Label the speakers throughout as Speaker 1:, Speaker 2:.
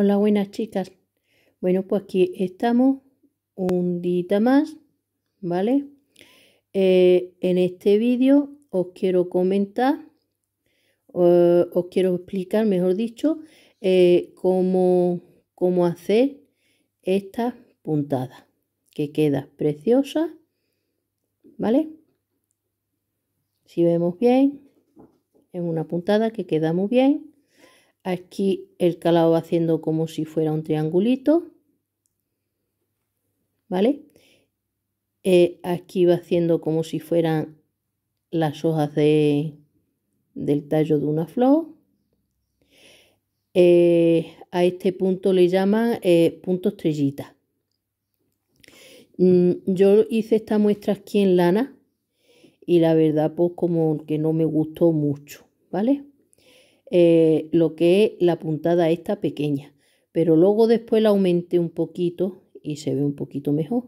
Speaker 1: Hola, buenas chicas. Bueno, pues aquí estamos un día más, ¿vale? Eh, en este vídeo os quiero comentar, eh, os quiero explicar, mejor dicho, eh, cómo, hacer estas puntadas, que queda preciosa, ¿vale? Si vemos bien, es una puntada que queda muy bien Aquí el calado va haciendo como si fuera un triangulito. ¿Vale? Eh, aquí va haciendo como si fueran las hojas de, del tallo de una flor. Eh, a este punto le llaman eh, punto estrellita. Mm, yo hice esta muestra aquí en lana y la verdad pues como que no me gustó mucho, ¿vale? Eh, lo que es la puntada esta pequeña. Pero luego después la aumenté un poquito y se ve un poquito mejor.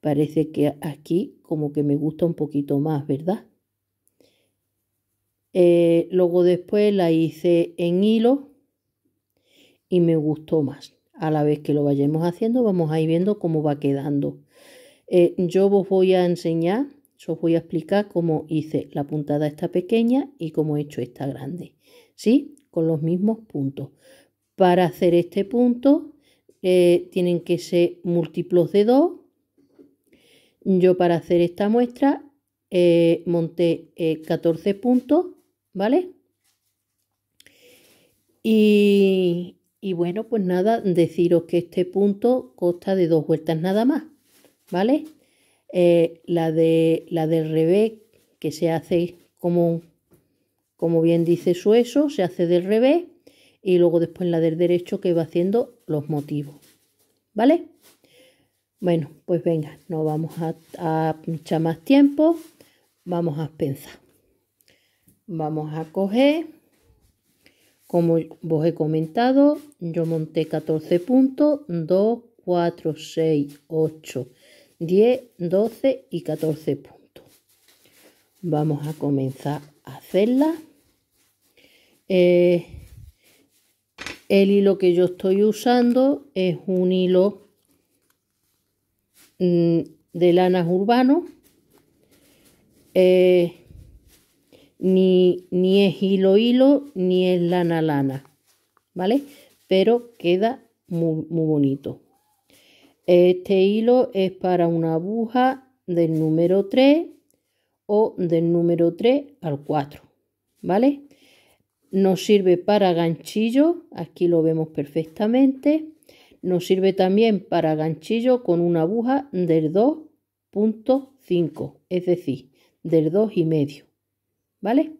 Speaker 1: Parece que aquí como que me gusta un poquito más, ¿verdad? Eh, luego después la hice en hilo y me gustó más. A la vez que lo vayamos haciendo vamos a ir viendo cómo va quedando. Eh, yo os voy a enseñar os voy a explicar cómo hice la puntada esta pequeña y cómo he hecho esta grande. ¿Sí? Con los mismos puntos. Para hacer este punto eh, tienen que ser múltiplos de 2. Yo para hacer esta muestra eh, monté 14 eh, puntos, ¿vale? Y, y bueno, pues nada, deciros que este punto consta de dos vueltas nada más, ¿vale? Eh, la, de, la del revés, que se hace como, como bien dice su eso, se hace del revés, y luego después la del derecho que va haciendo los motivos. ¿Vale? Bueno, pues venga, no vamos a, pinchar más tiempo, vamos a pensar. Vamos a coger, como os he comentado, yo monté 14 puntos, 2, 4, 6, 8, 10, 12 y 14 puntos. Vamos a comenzar a hacerla. Eh, el hilo que yo estoy usando es un hilo mm, de lana urbano. Eh, ni, es hilo hilo ni es lana lana, ¿vale? Pero queda muy bonito. Este hilo es para una aguja del número 3 o del número 3 al 4, ¿vale? Nos sirve para ganchillo, aquí lo vemos perfectamente. Nos sirve también para ganchillo con una aguja del 2.5, es decir, del 2 y medio, ¿vale?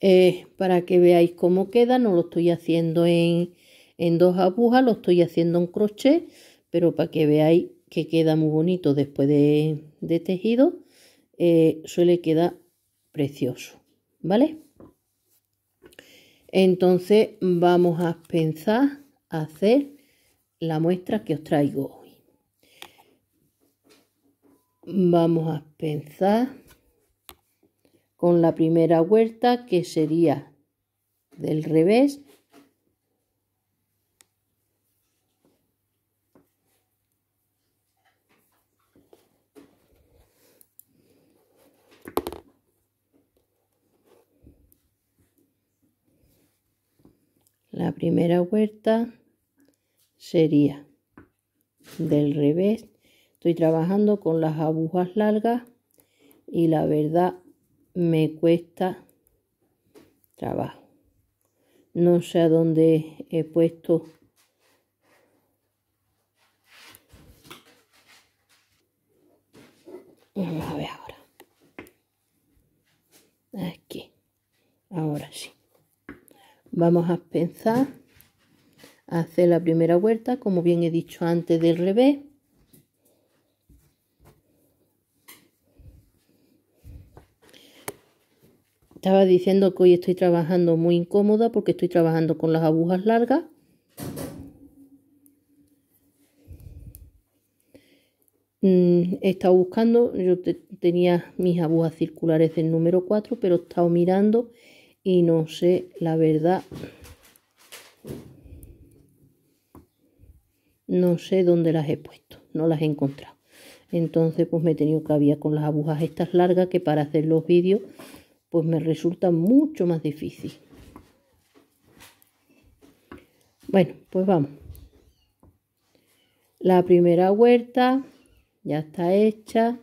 Speaker 1: Eh, para que veáis cómo queda, no lo estoy haciendo en, en dos agujas, lo estoy haciendo en crochet, pero para que veáis que queda muy bonito después de, tejido, eh, suele quedar precioso, ¿vale? Entonces vamos a pensar hacer la muestra que os traigo hoy. Vamos a pensar con la primera vuelta que sería del revés La primera vuelta sería del revés. Estoy trabajando con las agujas largas y la verdad me cuesta trabajo. No sé a dónde he puesto Vamos a ver ahora. Aquí. Ahora sí. Vamos a pensar, a hacer la primera vuelta, como bien he dicho antes, del revés. Estaba diciendo que hoy estoy trabajando muy incómoda porque estoy trabajando con las agujas largas. Mm, he estado buscando, yo tenía mis agujas circulares del número 4, pero he estado mirando y no sé la verdad. No sé dónde las he puesto, no las he encontrado. Entonces pues me he tenido que abrir con las agujas estas largas que para hacer los vídeos pues me resulta mucho más difícil. Bueno, pues vamos. La primera huerta ya está hecha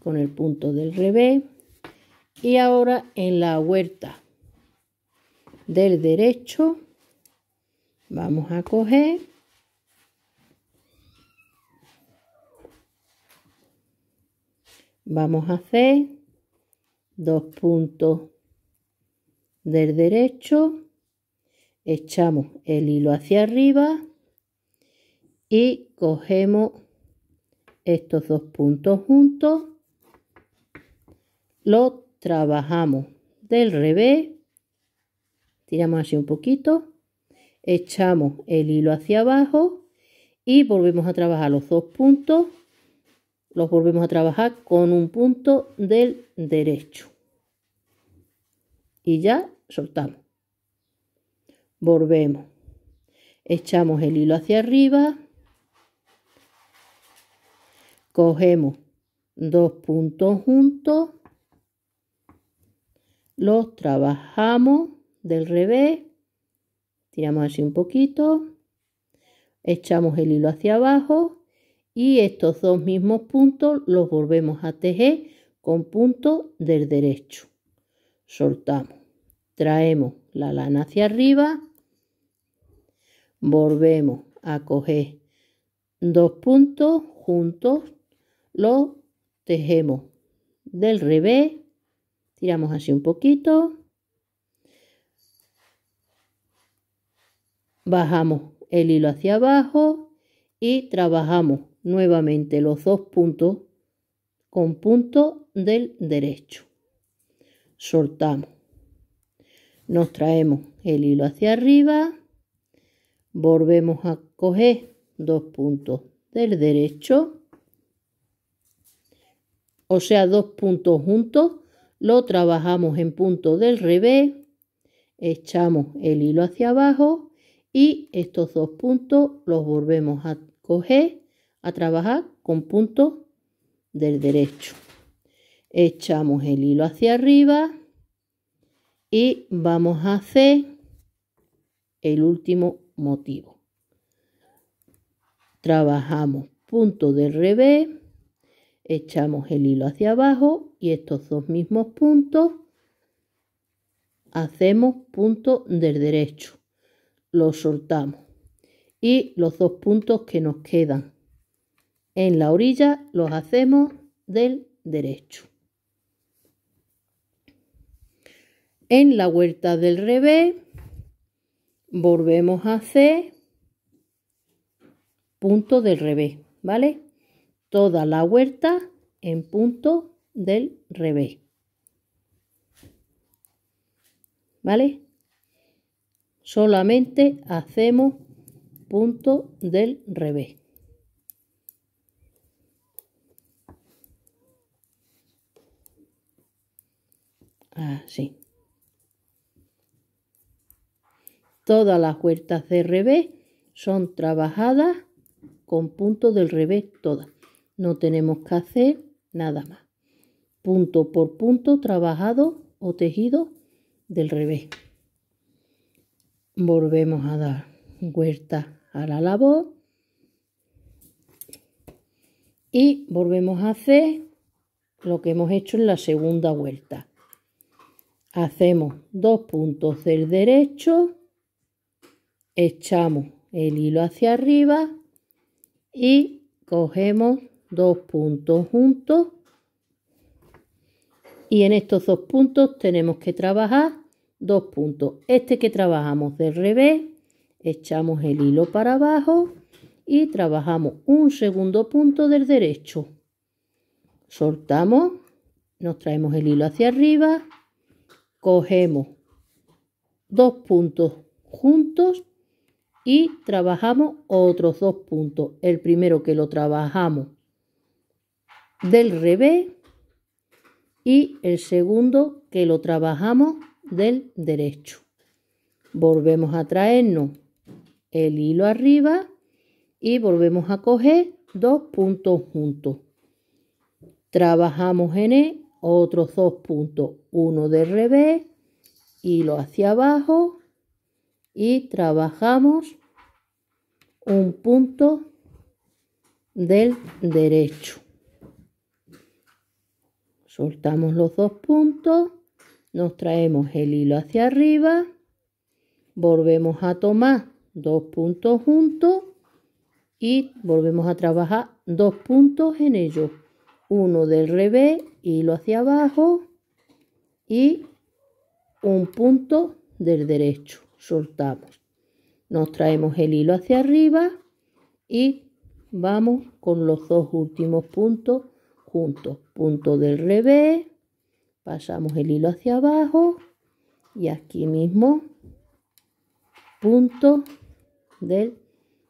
Speaker 1: con el punto del revés. Y ahora en la huerta del derecho vamos a coger vamos a hacer dos puntos del derecho echamos el hilo hacia arriba y cogemos estos dos puntos juntos lo trabajamos del revés tiramos así un poquito, echamos el hilo hacia abajo y volvemos a trabajar los dos puntos, los volvemos a trabajar con un punto del derecho. Y ya soltamos. Volvemos. Echamos el hilo hacia arriba. Cogemos dos puntos juntos. Los trabajamos del revés, tiramos así un poquito, echamos el hilo hacia abajo y estos dos mismos puntos los volvemos a tejer con punto del derecho. Soltamos, traemos la lana hacia arriba, volvemos a coger dos puntos juntos, los tejemos del revés, tiramos así un poquito, bajamos el hilo hacia abajo y trabajamos nuevamente los dos puntos con punto del derecho. Soltamos. Nos traemos el hilo hacia arriba. Volvemos a coger dos puntos del derecho. O sea, dos puntos juntos. Lo trabajamos en punto del revés. Echamos el hilo hacia abajo y estos dos puntos los volvemos a coger a trabajar con puntos del derecho. Echamos el hilo hacia arriba y vamos a hacer el último motivo. Trabajamos punto del revés, echamos el hilo hacia abajo y estos dos mismos puntos hacemos punto del derecho lo soltamos y los dos puntos que nos quedan en la orilla los hacemos del derecho. En la vuelta del revés volvemos a hacer punto del revés, ¿vale? Toda la vuelta en punto del revés. ¿Vale? Solamente hacemos punto del revés. Así. Todas las vueltas de revés son trabajadas con punto del revés todas. No tenemos que hacer nada más. Punto por punto trabajado o tejido del revés volvemos a dar vuelta a la labor y volvemos a hacer lo que hemos hecho en la segunda vuelta hacemos dos puntos del derecho echamos el hilo hacia arriba y cogemos dos puntos juntos y en estos dos puntos tenemos que trabajar dos puntos. Este que trabajamos del revés, echamos el hilo para abajo y trabajamos un segundo punto del derecho. Soltamos, nos traemos el hilo hacia arriba, cogemos dos puntos juntos y trabajamos otros dos puntos. El primero que lo trabajamos del revés y el segundo que lo trabajamos del derecho. Volvemos a traernos el hilo arriba y volvemos a coger dos puntos juntos. Trabajamos en otros dos puntos, uno de revés, hilo hacia abajo y trabajamos un punto del derecho. Soltamos los dos puntos nos traemos el hilo hacia arriba, volvemos a tomar dos puntos juntos y volvemos a trabajar dos puntos en ellos. Uno del revés, hilo hacia abajo y un punto del derecho. Soltamos. Nos traemos el hilo hacia arriba y vamos con los dos últimos puntos juntos. Punto del revés pasamos el hilo hacia abajo y aquí mismo punto del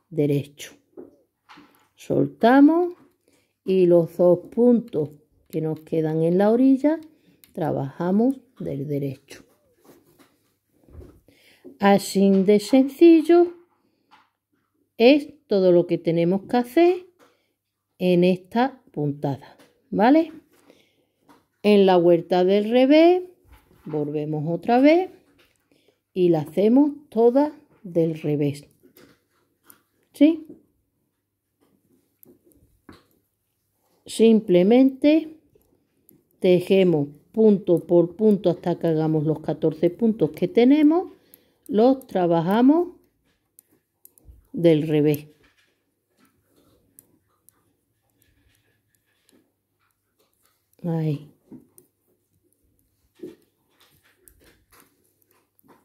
Speaker 1: derecho soltamos y los dos puntos que nos quedan en la orilla trabajamos del derecho así de sencillo es todo lo que tenemos que hacer en esta puntada vale en la vuelta del revés, volvemos otra vez y la hacemos toda del revés. ¿Sí? Simplemente tejemos punto por punto hasta que hagamos los 14 puntos que tenemos, los trabajamos del revés. Ahí.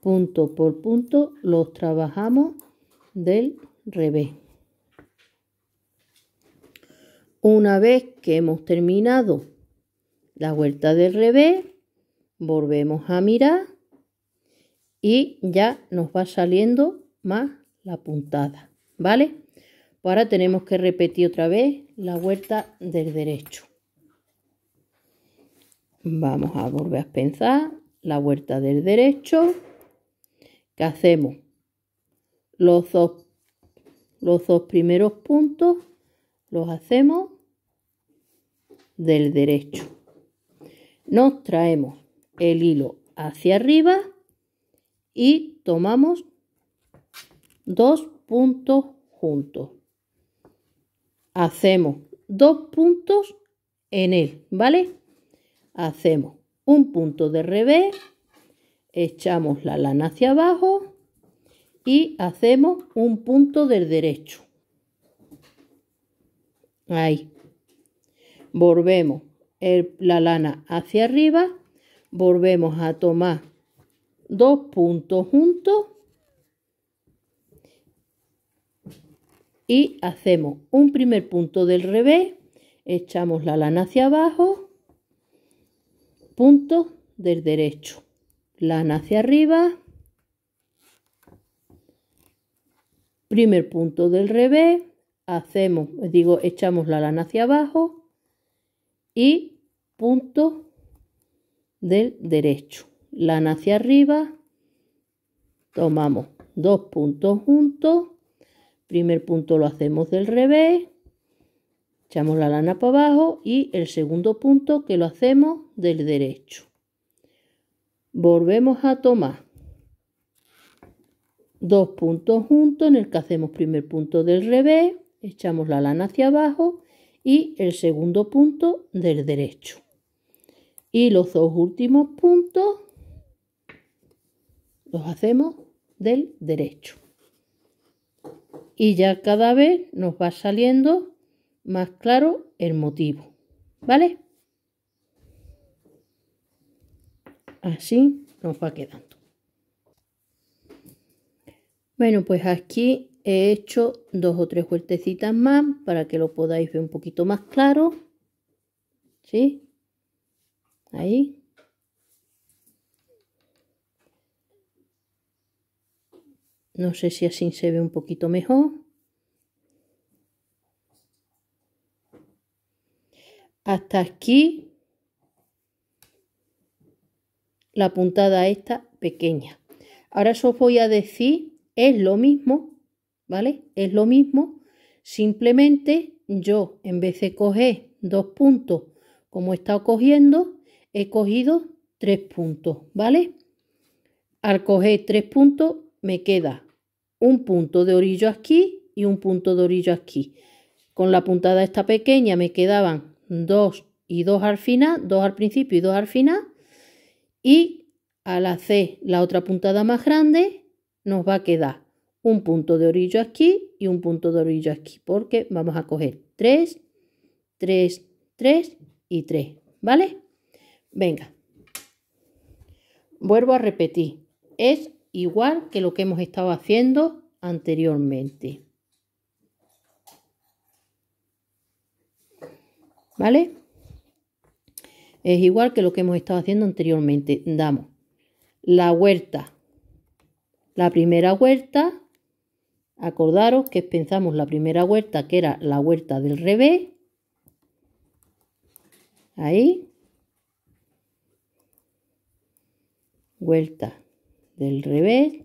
Speaker 1: punto por punto los trabajamos del revés. Una vez que hemos terminado la vuelta del revés, volvemos a mirar y ya nos va saliendo más la puntada, ¿vale? Ahora tenemos que repetir otra vez la vuelta del derecho. Vamos a volver a pensar la vuelta del derecho hacemos? Los dos, los dos primeros puntos los hacemos del derecho. Nos traemos el hilo hacia arriba y tomamos dos puntos juntos. Hacemos dos puntos en él, ¿vale? Hacemos un punto de revés echamos la lana hacia abajo y hacemos un punto del derecho. Ahí. Volvemos la lana hacia arriba, volvemos a tomar dos puntos juntos y hacemos un primer punto del revés, echamos la lana hacia abajo, punto del derecho lana hacia arriba, primer punto del revés, hacemos, digo, echamos la lana hacia abajo y punto del derecho, lana hacia arriba, tomamos dos puntos juntos, primer punto lo hacemos del revés, echamos la lana para abajo y el segundo punto que lo hacemos del derecho. Volvemos a tomar dos puntos juntos en el que hacemos primer punto del revés, echamos la lana hacia abajo y el segundo punto del derecho. Y los dos últimos puntos los hacemos del derecho. Y ya cada vez nos va saliendo más claro el motivo. ¿Vale? así nos va quedando. Bueno, pues aquí he hecho dos o tres vueltecitas más para que lo podáis ver un poquito más claro. ¿Sí? Ahí. No sé si así se ve un poquito mejor. Hasta aquí la puntada esta pequeña. Ahora os voy a decir, es lo mismo, ¿vale? Es lo mismo, simplemente yo en vez de coger dos puntos como he estado cogiendo, he cogido tres puntos, ¿vale? Al coger tres puntos me queda un punto de orillo aquí y un punto de orillo aquí. Con la puntada esta pequeña me quedaban dos y dos al final, dos al principio y dos al final y al hacer la otra puntada más grande, nos va a quedar un punto de orillo aquí y un punto de orillo aquí, porque vamos a coger 3, 3, 3 y 3, ¿vale? Venga, vuelvo a repetir, es igual que lo que hemos estado haciendo anteriormente. ¿Vale? Es igual que lo que hemos estado haciendo anteriormente. Damos la vuelta. La primera vuelta. acordaros que pensamos la primera vuelta que era la vuelta del revés. Ahí. Vuelta del revés.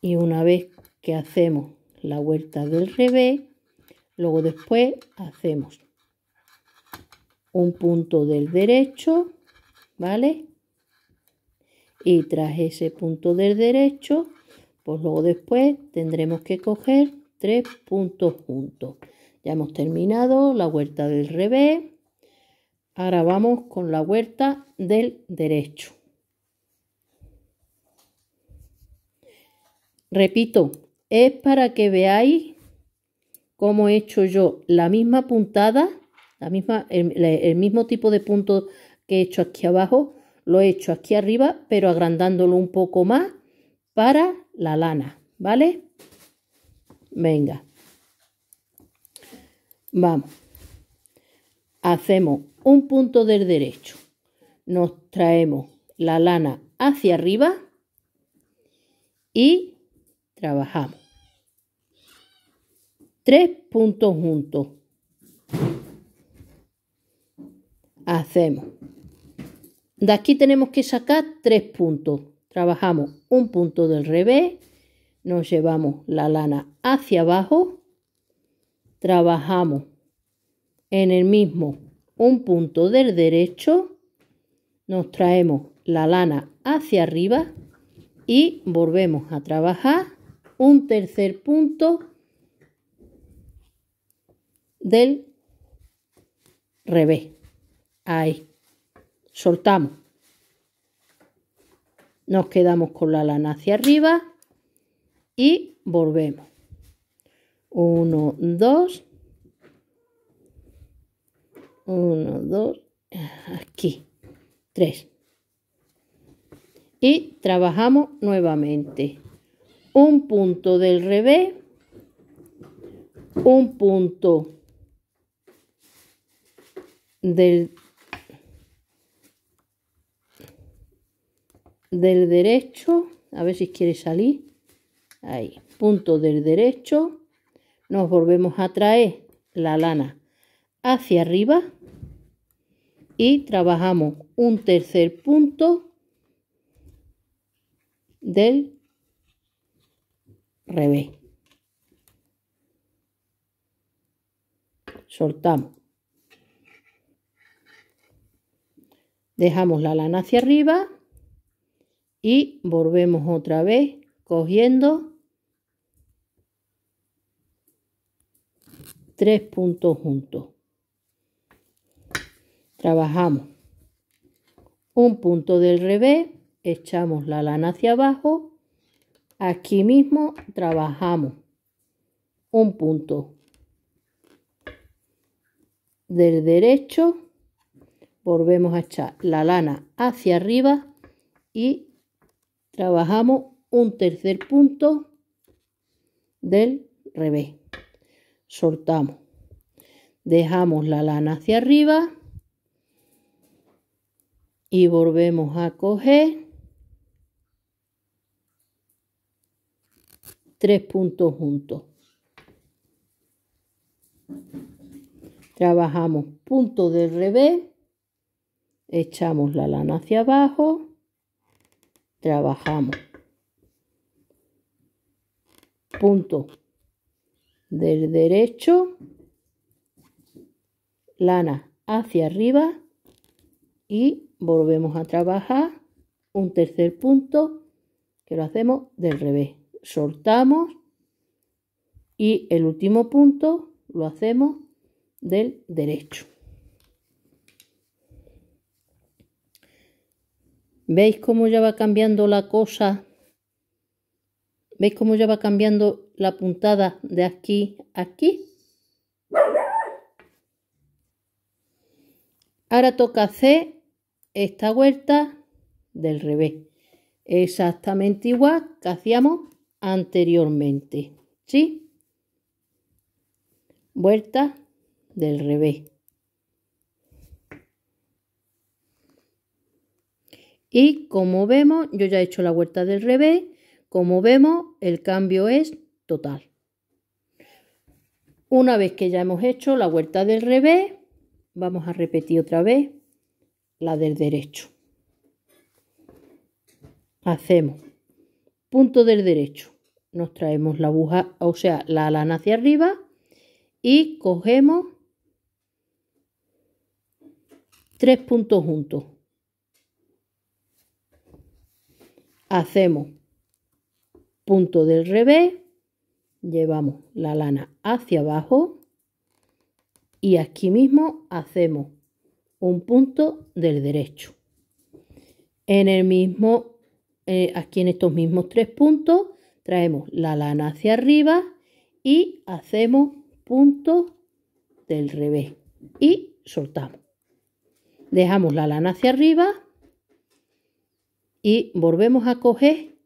Speaker 1: Y una vez que hacemos la vuelta del revés, Luego después hacemos un punto del derecho, ¿vale? Y tras ese punto del derecho, pues luego después tendremos que coger tres puntos juntos. Ya hemos terminado la vuelta del revés. Ahora vamos con la vuelta del derecho. Repito, es para que veáis como he hecho yo la misma puntada, la misma, el mismo tipo de punto que he hecho aquí abajo, lo he hecho aquí arriba, pero agrandándolo un poco más para la lana, ¿vale? Venga. Vamos. Hacemos un punto del derecho. Nos traemos la lana hacia arriba y trabajamos tres puntos juntos. Hacemos. De aquí tenemos que sacar tres puntos. Trabajamos un punto del revés, nos llevamos la lana hacia abajo, trabajamos en el mismo un punto del derecho, nos traemos la lana hacia arriba y volvemos a trabajar un tercer punto del revés. Ahí. Soltamos. Nos quedamos con la lana hacia arriba y volvemos. uno dos uno dos Aquí. tres Y trabajamos nuevamente. Un punto del revés. Un punto del, derecho, a ver si quiere salir, ahí, punto del derecho, nos volvemos a traer la lana hacia arriba y trabajamos un tercer punto del revés. Soltamos. Dejamos la lana hacia arriba y volvemos otra vez cogiendo tres puntos juntos. Trabajamos un punto del revés, echamos la lana hacia abajo, aquí mismo trabajamos un punto del derecho volvemos a echar la lana hacia arriba y trabajamos un tercer punto del revés. Soltamos. Dejamos la lana hacia arriba y volvemos a coger tres puntos juntos. Trabajamos punto del revés echamos la lana hacia abajo, trabajamos. Punto del derecho, lana hacia arriba y volvemos a trabajar un tercer punto que lo hacemos del revés. Soltamos y el último punto lo hacemos del derecho. ¿Veis cómo ya va cambiando la cosa? ¿Veis cómo ya va cambiando la puntada de aquí a aquí? Ahora toca hacer esta vuelta del revés. Exactamente igual que hacíamos anteriormente. ¿Sí? Vuelta del revés. Y como vemos, yo ya he hecho la vuelta del revés. Como vemos, el cambio es total. Una vez que ya hemos hecho la vuelta del revés, vamos a repetir otra vez la del derecho. Hacemos punto del derecho. Nos traemos la aguja, o sea, la lana hacia arriba y cogemos tres puntos juntos. hacemos punto del revés, llevamos la lana hacia abajo y aquí mismo hacemos un punto del derecho. En el mismo, eh, aquí en estos mismos tres puntos, traemos la lana hacia arriba y hacemos punto del revés y soltamos. Dejamos la lana hacia arriba y volvemos a coger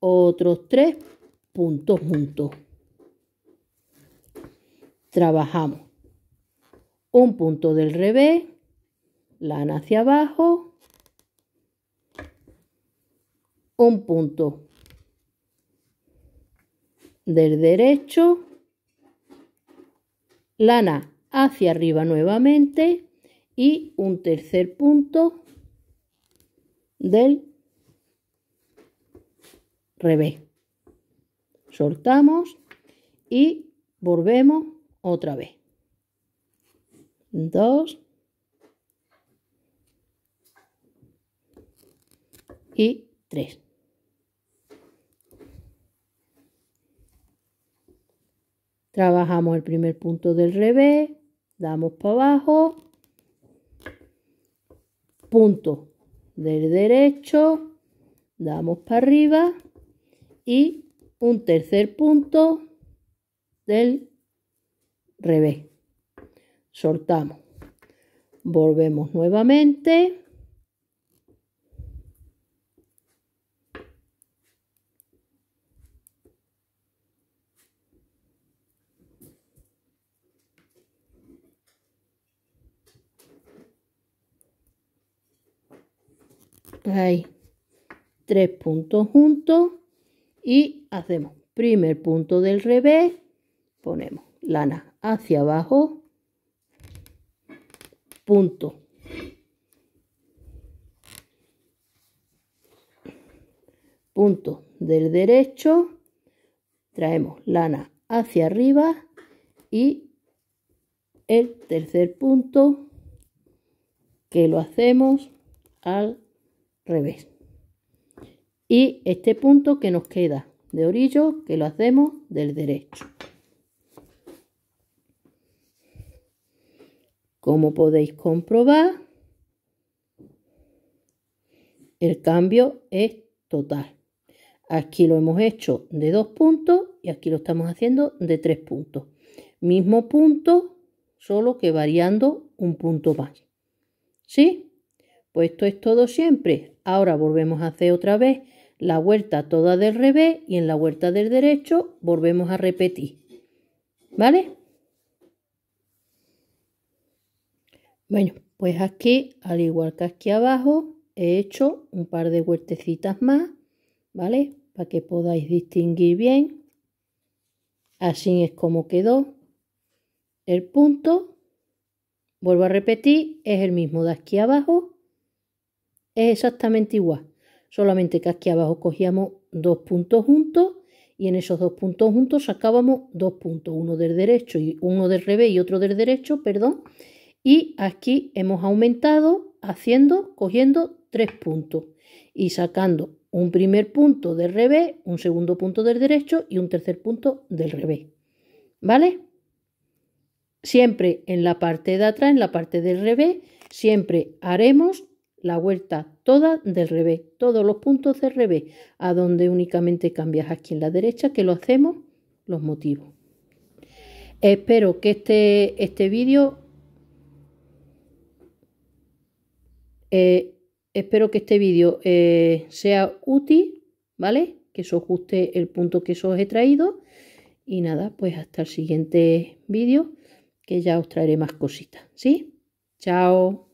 Speaker 1: otros tres puntos juntos. Trabajamos un punto del revés, lana hacia abajo, un punto del derecho, lana hacia arriba nuevamente y un tercer punto del revés. Soltamos y volvemos otra vez. Dos. Y tres. Trabajamos el primer punto del revés, damos para abajo, punto del derecho, damos para arriba y un tercer punto del revés. Soltamos. Volvemos nuevamente. Ahí. Tres puntos juntos y hacemos primer punto del revés, ponemos lana hacia abajo, punto. Punto del derecho, traemos lana hacia arriba y el tercer punto que lo hacemos al revés y este punto que nos queda de orillo que lo hacemos del derecho. Como podéis comprobar, el cambio es total. Aquí lo hemos hecho de dos puntos y aquí lo estamos haciendo de tres puntos. Mismo punto, solo que variando un punto más. ¿Sí? Pues esto es todo siempre. Ahora volvemos a hacer otra vez la vuelta toda del revés y en la vuelta del derecho volvemos a repetir. ¿Vale? Bueno, pues aquí, al igual que aquí abajo, he hecho un par de vueltecitas más, ¿vale? Para que podáis distinguir bien. Así es como quedó el punto. Vuelvo a repetir, es el mismo de aquí abajo. Es exactamente igual. Solamente que aquí abajo cogíamos dos puntos juntos y en esos dos puntos juntos sacábamos dos puntos, uno del derecho y uno del revés y otro del derecho, perdón. Y aquí hemos aumentado haciendo, cogiendo tres puntos y sacando un primer punto del revés, un segundo punto del derecho y un tercer punto del revés. ¿Vale? Siempre en la parte de atrás, en la parte del revés, siempre haremos la vuelta toda del revés, todos los puntos del revés, a donde únicamente cambias aquí en la derecha, que lo hacemos los motivos. Espero que este, este vídeo... Eh, espero que este vídeo eh, sea útil, ¿vale? Que os guste el punto que os he traído. Y nada, pues hasta el siguiente vídeo, que ya os traeré más cositas, ¿sí? Chao.